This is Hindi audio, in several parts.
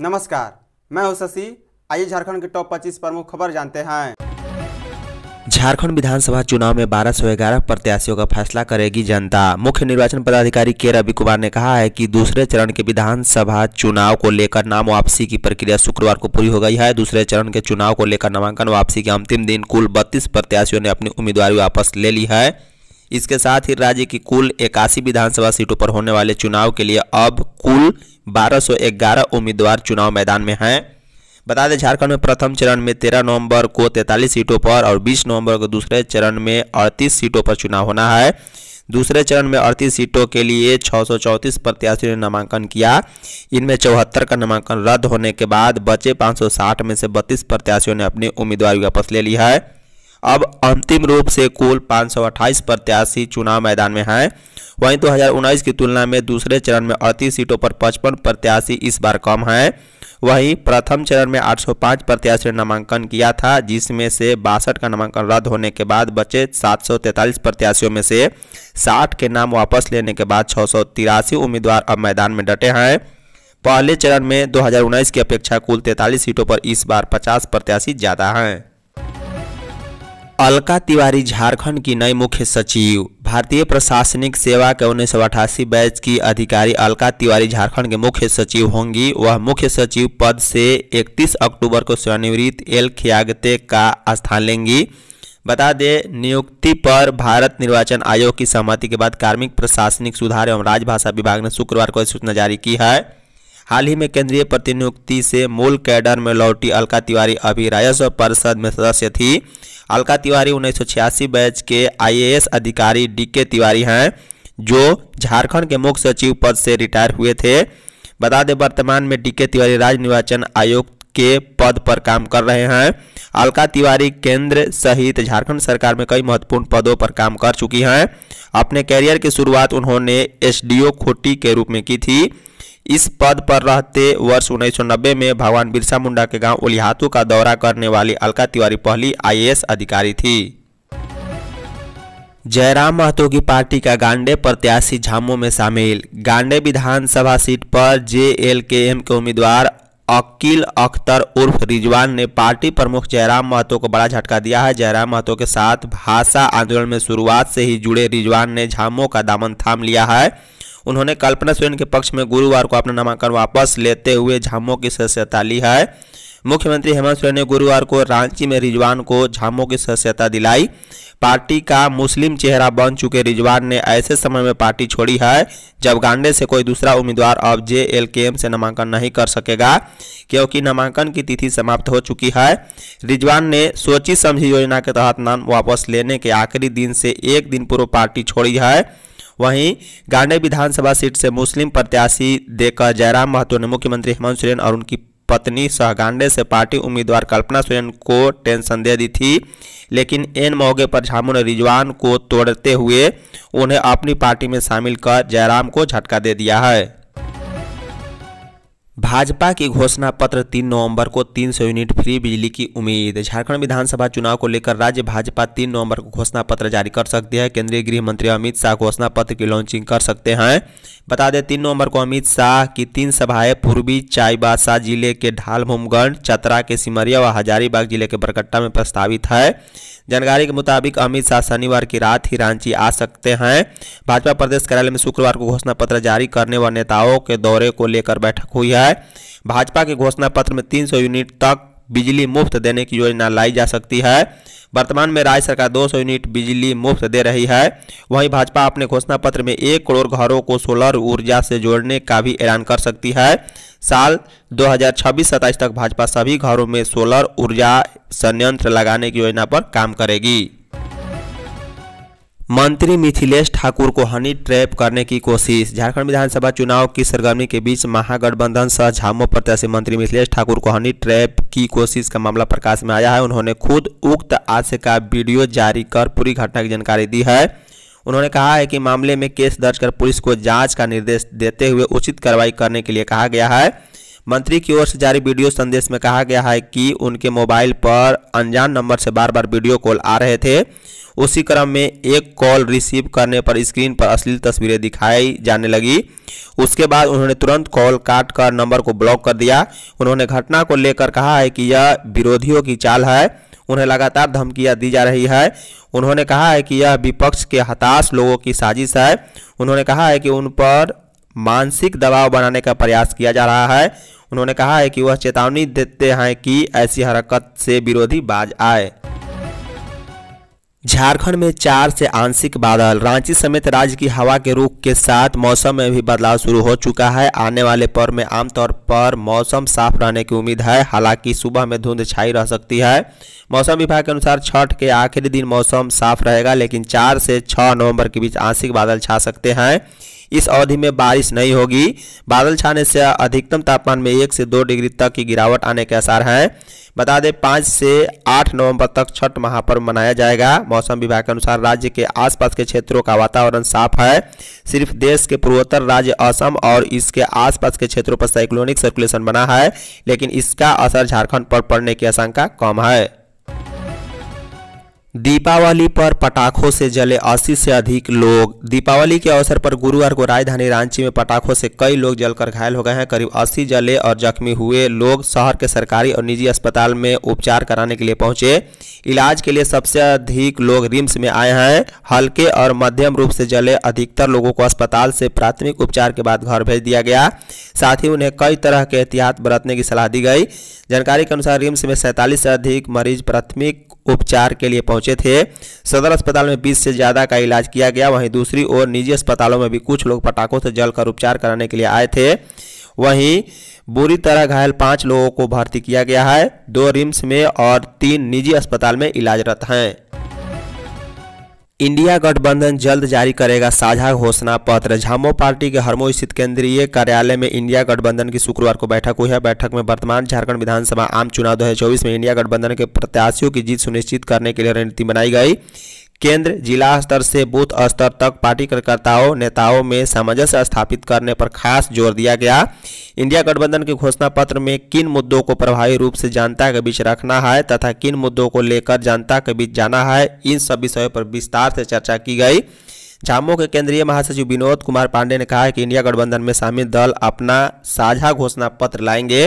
नमस्कार मैं हूं शशि आइए झारखंड के टॉप 25 प्रमुख खबर जानते हैं झारखंड विधानसभा चुनाव में बारह सौ ग्यारह प्रत्याशियों का फैसला करेगी जनता मुख्य निर्वाचन पदाधिकारी के रवि कुमार ने कहा है कि दूसरे चरण के विधानसभा चुनाव को लेकर नाम वापसी की प्रक्रिया शुक्रवार को पूरी हो गई है दूसरे चरण के चुनाव को लेकर नामांकन वापसी के अंतिम दिन कुल बत्तीस प्रत्याशियों ने अपनी उम्मीदवारी वापस ले ली है इसके साथ ही राज्य की कुल इक्यासी विधानसभा सीटों पर होने वाले चुनाव के लिए अब कुल 1211 उम्मीदवार चुनाव मैदान में हैं बता दें झारखंड में प्रथम चरण में 13 नवंबर को 43 सीटों पर और 20 नवंबर को दूसरे चरण में 38 सीटों पर चुनाव होना है दूसरे चरण में अड़तीस सीटों के लिए छः प्रत्याशियों ने नामांकन किया इनमें चौहत्तर का नामांकन रद्द होने के बाद बचे 560 में से बत्तीस प्रत्याशियों ने अपनी उम्मीदवार वापस ले ली है अब अंतिम रूप से कुल 528 प्रत्याशी चुनाव मैदान में हैं वहीं 2019 की तुलना में दूसरे चरण में अड़तीस सीटों पर पचपन प्रत्याशी इस बार कम हैं वहीं प्रथम चरण में 805 प्रत्याशियों ने नामांकन किया था जिसमें से बासठ का नामांकन रद्द होने के बाद बचे 743 प्रत्याशियों में से 60 के नाम वापस लेने के बाद छः उम्मीदवार अब मैदान में डटे हैं पहले चरण में 2019 की अपेक्षा कुल 43 सीटों पर इस बार 50 प्रत्याशी ज़्यादा हैं अलका तिवारी झारखंड की नई मुख्य सचिव भारतीय प्रशासनिक सेवा के उन्नीस बैच की अधिकारी अलका तिवारी झारखंड के मुख्य सचिव होंगी वह मुख्य सचिव पद से 31 अक्टूबर को स्वनिवृत्त एल खियागते का स्थान लेंगी बता दें नियुक्ति पर भारत निर्वाचन आयोग की सहमति के बाद कार्मिक प्रशासनिक सुधार एवं राजभाषा विभाग ने शुक्रवार को अधिसूचना जारी की है हाल ही में केंद्रीय प्रतिनियुक्ति से मूल कैडर में लौटी अलका तिवारी अभी राजस्व परिषद में सदस्य थी अलका तिवारी उन्नीस बैच के आईएएस अधिकारी डीके तिवारी हैं जो झारखंड के मुख्य सचिव पद से रिटायर हुए थे बता दें वर्तमान में डीके तिवारी राज्य निर्वाचन आयोग के पद पर काम कर रहे हैं अलका तिवारी केंद्र सहित झारखंड सरकार में कई महत्वपूर्ण पदों पर काम कर चुकी हैं अपने कैरियर की शुरुआत उन्होंने एसडीओ खोटी के रूप में की थी इस पद पर रहते वर्ष 1990 में भगवान बिरसा मुंडा के गांव उलिहातू का दौरा करने वाली अलका तिवारी पहली आईएएस अधिकारी थी जयराम महतो की पार्टी का गांडे प्रत्याशी झामो में शामिल गांडे विधानसभा सीट पर जे एल के एम के उम्मीदवार अकील अख्तर उर्फ रिजवान ने पार्टी प्रमुख जयराम महतो को बड़ा झटका दिया है जयराम महतो के साथ भाषा आंदोलन में शुरुआत से ही जुड़े रिजवान ने झामो का दामन थाम लिया है उन्होंने कल्पना सोरेन के पक्ष में गुरुवार को अपना नामांकन वापस लेते हुए झामो की सदस्यता ली है मुख्यमंत्री हेमंत सोरेन ने गुरुवार को रांची में रिजवान को झामो की सदस्यता दिलाई पार्टी का मुस्लिम चेहरा बन चुके रिजवान ने ऐसे समय में पार्टी छोड़ी है जब गांडे से कोई दूसरा उम्मीदवार अब जे एल के एम से नामांकन नहीं कर सकेगा क्योंकि नामांकन की तिथि समाप्त हो चुकी है रिजवान ने सोची समझी योजना के तहत नाम वापस लेने के आखिरी दिन से एक दिन पूर्व पार्टी छोड़ी है वहीं गांडे विधानसभा सीट से मुस्लिम प्रत्याशी देकर जयराम महतो ने मुख्यमंत्री हेमंत सोरेन और उनकी पत्नी सहगांडे से पार्टी उम्मीदवार कल्पना सोरेन को टेंशन दे दी थी लेकिन एन मौके पर झामुन रिजवान को तोड़ते हुए उन्हें अपनी पार्टी में शामिल कर जयराम को झटका दे दिया है भाजपा की घोषणा पत्र 3 नवंबर को 300 यूनिट फ्री बिजली की उम्मीद झारखंड विधानसभा चुनाव को लेकर राज्य भाजपा 3 नवंबर को घोषणा पत्र जारी कर सकती है केंद्रीय गृह मंत्री अमित शाह घोषणा पत्र की लॉन्चिंग कर सकते हैं बता दें 3 नवंबर को अमित शाह की तीन सभाएं पूर्वी चाईबासा जिले के ढालभूमगंज चतरा के सिमरिया व हजारीबाग जिले के बरकट्टा में प्रस्तावित है जानकारी के मुताबिक अमित शाह शनिवार की रात ही रांची आ सकते हैं भाजपा प्रदेश कार्यालय में शुक्रवार को घोषणा पत्र जारी करने व नेताओं के दौरे को लेकर बैठक हुई है भाजपा के घोषणा पत्र में 300 यूनिट तक बिजली मुफ्त देने की योजना लाई जा सकती है वर्तमान में राज्य सरकार 200 यूनिट बिजली मुफ्त दे रही है वहीं भाजपा अपने घोषणा पत्र में एक करोड़ घरों को सोलर ऊर्जा से जोड़ने का भी ऐलान कर सकती है साल 2026-27 तक भाजपा सभी घरों में सोलर ऊर्जा संयंत्र लगाने की योजना पर काम करेगी मंत्री मिथिलेश ठाकुर को हनी ट्रैप करने की कोशिश झारखंड विधानसभा चुनाव की सरगर्मी के बीच महागठबंधन सह झामो प्रत्याशी मंत्री मिथिलेश ठाकुर को हनी ट्रैप की कोशिश का मामला प्रकाश में आया है उन्होंने खुद उक्त आशय का वीडियो जारी कर पूरी घटना की जानकारी दी है उन्होंने कहा है कि मामले में केस दर्ज कर पुलिस को जाँच का निर्देश देते हुए उचित कार्रवाई करने के लिए कहा गया है मंत्री की ओर से जारी वीडियो संदेश में कहा गया है कि उनके मोबाइल पर अनजान नंबर से बार बार वीडियो कॉल आ रहे थे उसी क्रम में एक कॉल रिसीव करने पर स्क्रीन पर अश्लील तस्वीरें दिखाई जाने लगी उसके बाद उन्होंने तुरंत कॉल काट कर नंबर को ब्लॉक कर दिया उन्होंने घटना को लेकर कहा है कि यह विरोधियों की चाल है उन्हें लगातार धमकियां दी जा रही है उन्होंने कहा है कि यह विपक्ष के हताश लोगों की साजिश है उन्होंने कहा है कि उन पर मानसिक दबाव बनाने का प्रयास किया जा रहा है उन्होंने कहा है कि वह चेतावनी देते हैं कि ऐसी हरकत से विरोधी बाज आए झारखंड में चार से आंशिक बादल रांची समेत राज्य की हवा के रुख के साथ मौसम में भी बदलाव शुरू हो चुका है आने वाले पर्व में आमतौर पर मौसम साफ रहने की उम्मीद है हालांकि सुबह में धुंध छाई रह सकती है मौसम विभाग के अनुसार छठ के आखिरी दिन मौसम साफ रहेगा लेकिन चार से छः नवम्बर के बीच आंशिक बादल छा सकते हैं इस अवधि में बारिश नहीं होगी बादल छाने से अधिकतम तापमान में एक से दो डिग्री तक की गिरावट आने के आसार हैं बता दें पाँच से आठ नवंबर तक छठ महापर्व मनाया जाएगा मौसम विभाग के अनुसार राज्य के आसपास के क्षेत्रों का वातावरण साफ है सिर्फ देश के पूर्वोत्तर राज्य असम और इसके आसपास के क्षेत्रों पर साइक्लोनिक सर्कुलेशन बना है लेकिन इसका असर झारखंड पर पड़ने की आशंका कम है दीपावली पर पटाखों से जले 80 से अधिक लोग दीपावली के अवसर पर गुरुवार को राजधानी रांची में पटाखों से कई लोग जलकर घायल हो गए हैं करीब 80 जले और जख्मी हुए लोग शहर के सरकारी और निजी अस्पताल में उपचार कराने के लिए पहुंचे इलाज के लिए सबसे अधिक लोग रिम्स में आए हैं हल्के और मध्यम रूप से जले अधिकतर लोगों को अस्पताल से प्राथमिक उपचार के बाद घर भेज दिया गया साथ ही उन्हें कई तरह के एहतियात बरतने की सलाह दी गई जानकारी के अनुसार रिम्स में सैंतालीस से अधिक मरीज प्राथमिक उपचार के लिए पहुंचे थे सदर अस्पताल में 20 से ज़्यादा का इलाज किया गया वहीं दूसरी ओर निजी अस्पतालों में भी कुछ लोग पटाखों से जलकर उपचार कराने के लिए आए थे वहीं बुरी तरह घायल पाँच लोगों को भर्ती किया गया है दो रिम्स में और तीन निजी अस्पताल में इलाजरत हैं इंडिया गठबंधन जल्द जारी करेगा साझा घोषणा पत्र झामो पार्टी के हरमो स्थित केंद्रीय कार्यालय में इंडिया गठबंधन की शुक्रवार को बैठक हुई है बैठक में वर्तमान झारखंड विधानसभा आम चुनाव 2024 में इंडिया गठबंधन के प्रत्याशियों की जीत सुनिश्चित करने के लिए रणनीति बनाई गई केंद्र जिला स्तर से बूथ स्तर तक पार्टी कार्यकर्ताओं नेताओं में सामंजस्य स्थापित करने पर खास जोर दिया गया इंडिया गठबंधन के घोषणा पत्र में किन मुद्दों को प्रभावी रूप से जनता के बीच रखना है तथा किन मुद्दों को लेकर जनता के बीच जाना है इन सब विषयों पर विस्तार से चर्चा की गई झामो के केंद्रीय महासचिव विनोद कुमार पांडे ने कहा है कि इंडिया गठबंधन में शामिल दल अपना साझा घोषणा पत्र लाएंगे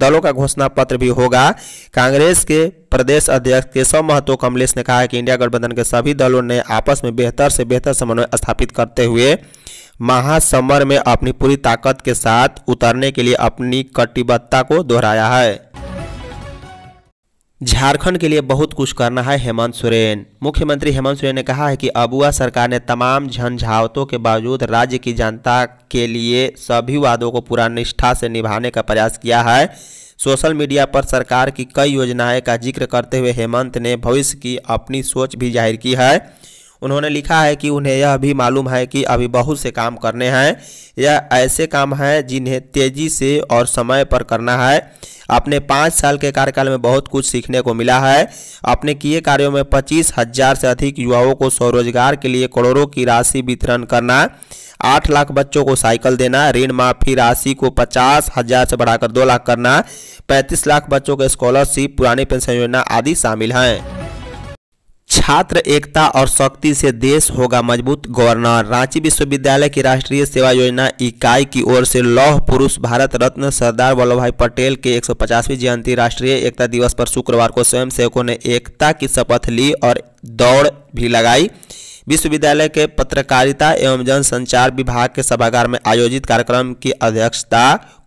दलों का घोषणा पत्र भी होगा कांग्रेस के प्रदेश अध्यक्ष केशव महतो कमलेश ने कहा है कि इंडिया गठबंधन के सभी दलों ने आपस में बेहतर से बेहतर समन्वय स्थापित करते हुए महासमर में अपनी पूरी ताकत के साथ उतरने के लिए अपनी कटिबद्धता को दोहराया है झारखंड के लिए बहुत कुछ करना है हेमंत सोरेन मुख्यमंत्री हेमंत सोरेन ने कहा है कि अबुआ सरकार ने तमाम झंझावतों के बावजूद राज्य की जनता के लिए सभी वादों को पूरा निष्ठा से निभाने का प्रयास किया है सोशल मीडिया पर सरकार की कई योजनाएं का जिक्र करते हुए हेमंत ने भविष्य की अपनी सोच भी जाहिर की है उन्होंने लिखा है कि उन्हें यह भी मालूम है कि अभी बहुत से काम करने हैं यह ऐसे काम हैं जिन्हें तेज़ी से और समय पर करना है अपने पाँच साल के कार्यकाल में बहुत कुछ सीखने को मिला है अपने किए कार्यों में पच्चीस हजार से अधिक युवाओं को स्वरोजगार के लिए करोड़ों की राशि वितरण करना आठ लाख बच्चों को साइकिल देना ऋण माफी राशि को पचास हजार से बढ़ाकर दो लाख करना पैंतीस लाख बच्चों के स्कॉलरशिप पुरानी पेंशन योजना आदि शामिल हैं छात्र एकता और शक्ति से देश होगा मजबूत गवर्नर रांची विश्वविद्यालय की राष्ट्रीय सेवा योजना इकाई की ओर से लौह पुरुष भारत रत्न सरदार वल्लभ भाई पटेल के 150वीं जयंती राष्ट्रीय एकता दिवस पर शुक्रवार को स्वयं सेवकों ने एकता की शपथ ली और दौड़ भी लगाई विश्वविद्यालय के पत्रकारिता एवं जनसंचार विभाग के सभागार में आयोजित कार्यक्रम की अध्यक्षता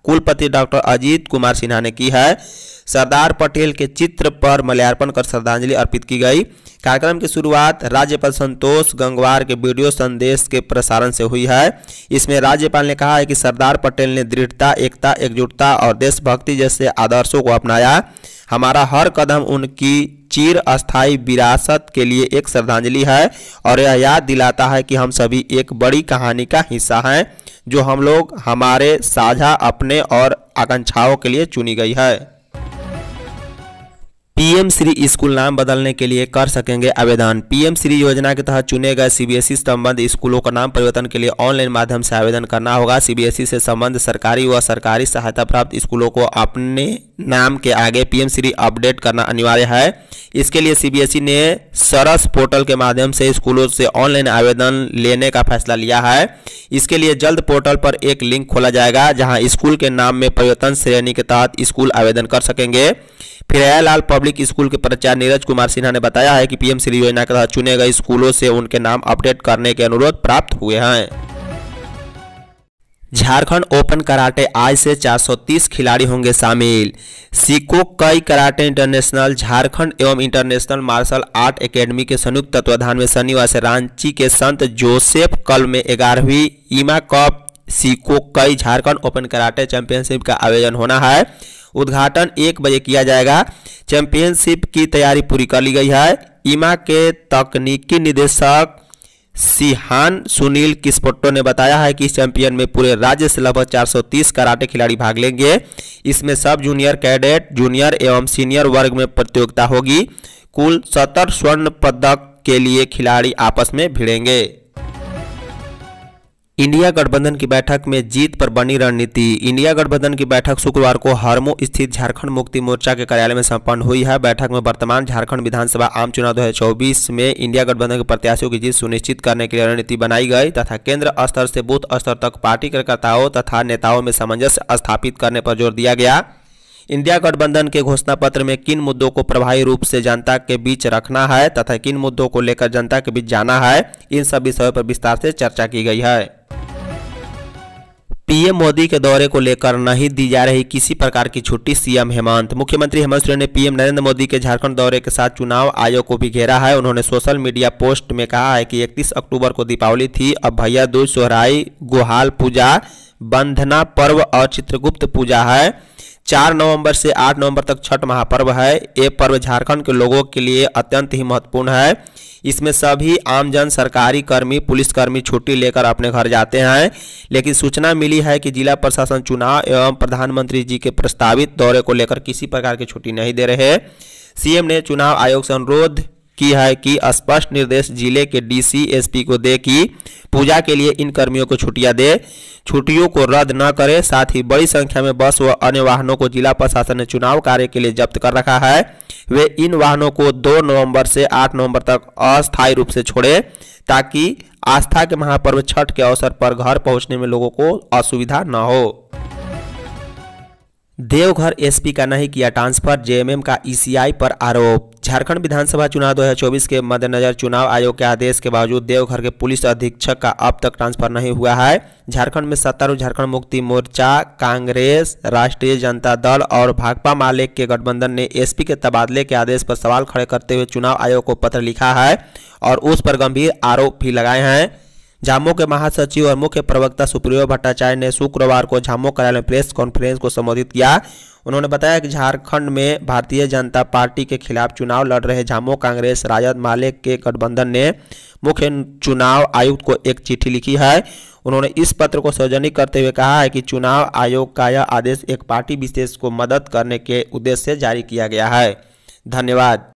कुलपति डॉक्टर अजीत कुमार सिन्हा ने की है सरदार पटेल के चित्र पर मल्यार्पण कर श्रद्धांजलि अर्पित की गई कार्यक्रम की शुरुआत राज्यपाल संतोष गंगवार के वीडियो संदेश के प्रसारण से हुई है इसमें राज्यपाल ने कहा है कि सरदार पटेल ने दृढ़ता एकता एकजुटता और देशभक्ति जैसे आदर्शों को अपनाया हमारा हर कदम उनकी चिर अस्थायी विरासत के लिए एक श्रद्धांजलि है और यह याद दिलाता है कि हम सभी एक बड़ी कहानी का हिस्सा हैं जो हम लोग हमारे साझा अपने और आकांक्षाओं के लिए चुनी गई है पीएम श्री स्कूल नाम बदलने के लिए कर सकेंगे आवेदन पीएम श्री योजना के तहत चुने गए सीबीएसई e संबंध स्कूलों का नाम परिवर्तन के लिए ऑनलाइन माध्यम से आवेदन करना होगा सीबीएसई e से संबंध सरकारी व सरकारी सहायता प्राप्त स्कूलों को अपने नाम के आगे पीएम श्री अपडेट करना अनिवार्य है इसके लिए सीबीएसई e ने सरस पोर्टल के माध्यम से स्कूलों से ऑनलाइन आवेदन लेने का फैसला लिया है इसके लिए जल्द पोर्टल पर एक लिंक खोला जाएगा जहां स्कूल के नाम में परिवर्तन श्रेणी के तहत स्कूल आवेदन कर सकेंगे लाल पब्लिक पब्लिक स्कूल के प्रचार नीरज कुमार सिन्हा ने बताया है कि पीएम श्री योजना के तहत चुने गए स्कूलों से उनके नाम अपडेट करने के अनुरोध प्राप्त हुए हैं झारखंड ओपन कराटे आज से 430 खिलाड़ी होंगे शामिल सिको कई कराटे इंटरनेशनल झारखंड एवं इंटरनेशनल मार्शल आर्ट एकेडमी के संयुक्त तत्वाधान में शनिवार से रांची के संत जोसेफ कल में ग्यारहवीं ईमा कप सिको कई झारखंड ओपन कराटे चैंपियनशिप का आयोजन होना है उद्घाटन एक बजे किया जाएगा चैंपियनशिप की तैयारी पूरी कर ली गई है इमा के तकनीकी निदेशक सिहान सुनील किस्पोट्टो ने बताया है कि इस चैंपियन में पूरे राज्य से लगभग 430 कराटे खिलाड़ी भाग लेंगे इसमें सब जूनियर कैडेट जूनियर एवं सीनियर वर्ग में प्रतियोगिता होगी कुल सत्तर स्वर्ण पदक के लिए खिलाड़ी आपस में भिड़ेंगे इंडिया गठबंधन की बैठक में जीत पर बनी रणनीति इंडिया गठबंधन की बैठक शुक्रवार को हरमो स्थित झारखंड मुक्ति मोर्चा के कार्यालय में संपन्न हुई है बैठक में वर्तमान झारखंड विधानसभा आम चुनाव 2024 में इंडिया गठबंधन के प्रत्याशियों की जीत सुनिश्चित करने के लिए रणनीति बनाई गई तथा केंद्र स्तर से बूथ स्तर तक पार्टी कार्यकर्ताओं तथा नेताओं में सामंजस्य स्थापित करने पर जोर दिया गया इंडिया गठबंधन के घोषणा पत्र में किन मुद्दों को प्रभावी रूप से जनता के बीच रखना है तथा किन मुद्दों को लेकर जनता के बीच जाना है इन सब विषयों पर विस्तार से चर्चा की गई है पीएम मोदी के दौरे को लेकर नहीं दी जा रही किसी प्रकार की छुट्टी सीएम हेमंत मुख्यमंत्री हेमंत सोरेन ने पीएम नरेंद्र मोदी के झारखंड दौरे के साथ चुनाव आयोग को भी घेरा है उन्होंने सोशल मीडिया पोस्ट में कहा है कि 31 अक्टूबर को दीपावली थी अब भैया दूज सोहराई गुहाल पूजा बंधना पर्व और चित्रगुप्त पूजा है चार नवंबर से आठ नवंबर तक छठ महापर्व है ये पर्व झारखंड के लोगों के लिए अत्यंत ही महत्वपूर्ण है इसमें सभी आमजन सरकारी कर्मी पुलिसकर्मी छुट्टी लेकर अपने घर जाते हैं लेकिन सूचना मिली है कि जिला प्रशासन चुनाव एवं प्रधानमंत्री जी के प्रस्तावित दौरे को लेकर किसी प्रकार की छुट्टी नहीं दे रहे सीएम ने चुनाव आयोग से अनुरोध की है कि स्पष्ट निर्देश जिले के डीसी एसपी को दे कि पूजा के लिए इन कर्मियों को छुट्टियां दे छुट्टियों को रद्द न करें साथ ही बड़ी संख्या में बस व अन्य वाहनों को जिला प्रशासन ने चुनाव कार्य के लिए जब्त कर रखा है वे इन वाहनों को दो नवंबर से आठ नवंबर तक अस्थायी रूप से छोड़े ताकि आस्था के महापर्व छठ के अवसर पर घर पहुंचने में लोगों को असुविधा न हो देवघर एसपी का नहीं किया ट्रांसफर जेएमएम का ईसीआई e पर आरोप झारखंड विधानसभा चुनाव 2024 के मद्देनजर चुनाव आयोग के आदेश के बावजूद देवघर के पुलिस अधीक्षक का अब तक ट्रांसफर नहीं हुआ है झारखंड में सत्तारूढ़ झारखंड मुक्ति मोर्चा कांग्रेस राष्ट्रीय जनता दल और भाकपा माले के गठबंधन ने एसपी के तबादले के आदेश पर सवाल खड़े करते हुए चुनाव आयोग को पत्र लिखा है और उस पर गंभीर आरोप भी लगाए हैं जामो के महासचिव और मुख्य प्रवक्ता सुप्रियो भट्टाचार्य ने शुक्रवार को झामो कार्यालय में प्रेस कॉन्फ्रेंस को संबोधित किया उन्होंने बताया कि झारखंड में भारतीय जनता पार्टी के खिलाफ चुनाव लड़ रहे झामो कांग्रेस राजद माले के गठबंधन ने मुख्य चुनाव आयुक्त को एक चिट्ठी लिखी है उन्होंने इस पत्र को सार्वजनिक करते हुए कहा है कि चुनाव आयोग का यह आदेश एक पार्टी विशेष को मदद करने के उद्देश्य से जारी किया गया है धन्यवाद